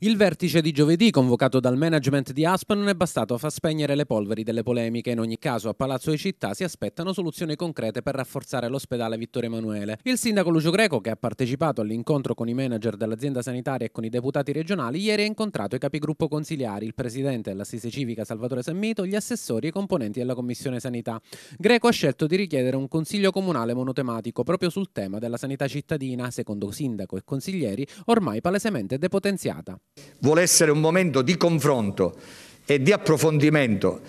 Il vertice di giovedì, convocato dal management di ASP, non è bastato a far spegnere le polveri delle polemiche. In ogni caso, a Palazzo di Città si aspettano soluzioni concrete per rafforzare l'ospedale Vittorio Emanuele. Il sindaco Lucio Greco, che ha partecipato all'incontro con i manager dell'azienda sanitaria e con i deputati regionali, ieri ha incontrato i capigruppo consigliari, il presidente dell'assise civica Salvatore Semmito, gli assessori e i componenti della commissione sanità. Greco ha scelto di richiedere un consiglio comunale monotematico proprio sul tema della sanità cittadina, secondo sindaco e consiglieri, ormai palesemente depotenziata vuole essere un momento di confronto e di approfondimento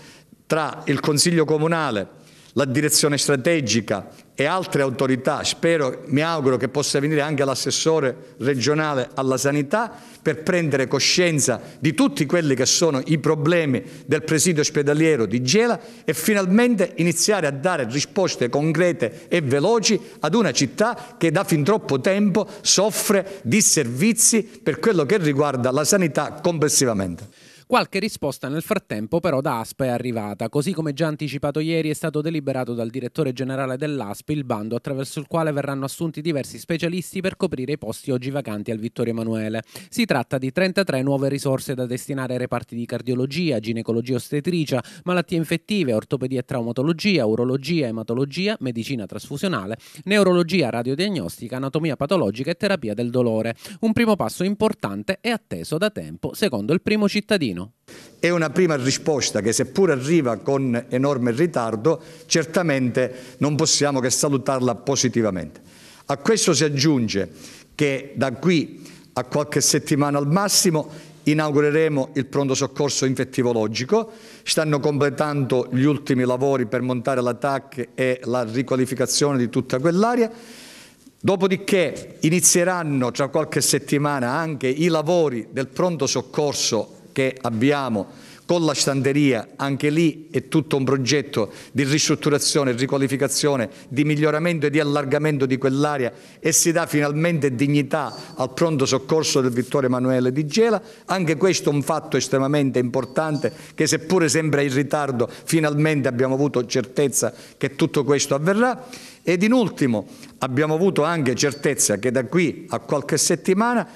tra il Consiglio Comunale la direzione strategica e altre autorità, spero, mi auguro che possa venire anche l'assessore regionale alla sanità per prendere coscienza di tutti quelli che sono i problemi del presidio ospedaliero di Gela e finalmente iniziare a dare risposte concrete e veloci ad una città che da fin troppo tempo soffre di servizi per quello che riguarda la sanità complessivamente. Qualche risposta nel frattempo però da ASPA è arrivata, così come già anticipato ieri è stato deliberato dal direttore generale dell'ASP il bando attraverso il quale verranno assunti diversi specialisti per coprire i posti oggi vacanti al Vittorio Emanuele. Si tratta di 33 nuove risorse da destinare ai reparti di cardiologia, ginecologia ostetricia, malattie infettive, ortopedia e traumatologia, urologia, ematologia, medicina trasfusionale, neurologia, radiodiagnostica, anatomia patologica e terapia del dolore. Un primo passo importante e atteso da tempo, secondo il primo cittadino. Torino. È una prima risposta che seppur arriva con enorme ritardo, certamente non possiamo che salutarla positivamente. A questo si aggiunge che da qui a qualche settimana al massimo inaugureremo il pronto soccorso infettivologico, stanno completando gli ultimi lavori per montare la TAC e la riqualificazione di tutta quell'area. Dopodiché inizieranno tra qualche settimana anche i lavori del pronto soccorso che abbiamo con la stanteria, anche lì è tutto un progetto di ristrutturazione, riqualificazione, di miglioramento e di allargamento di quell'area e si dà finalmente dignità al pronto soccorso del Vittorio Emanuele di Gela, anche questo è un fatto estremamente importante che seppure sembra in ritardo finalmente abbiamo avuto certezza che tutto questo avverrà ed in ultimo abbiamo avuto anche certezza che da qui a qualche settimana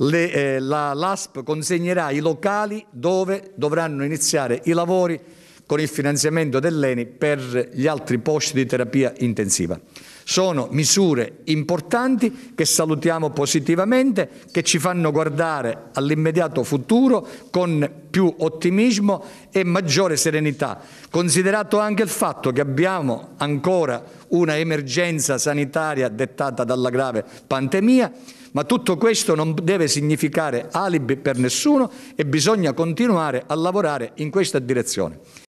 le, eh, la, l'ASP consegnerà i locali dove dovranno iniziare i lavori con il finanziamento dell'ENI per gli altri posti di terapia intensiva. Sono misure importanti che salutiamo positivamente, che ci fanno guardare all'immediato futuro con più ottimismo e maggiore serenità, considerato anche il fatto che abbiamo ancora una emergenza sanitaria dettata dalla grave pandemia ma tutto questo non deve significare alibi per nessuno e bisogna continuare a lavorare in questa direzione.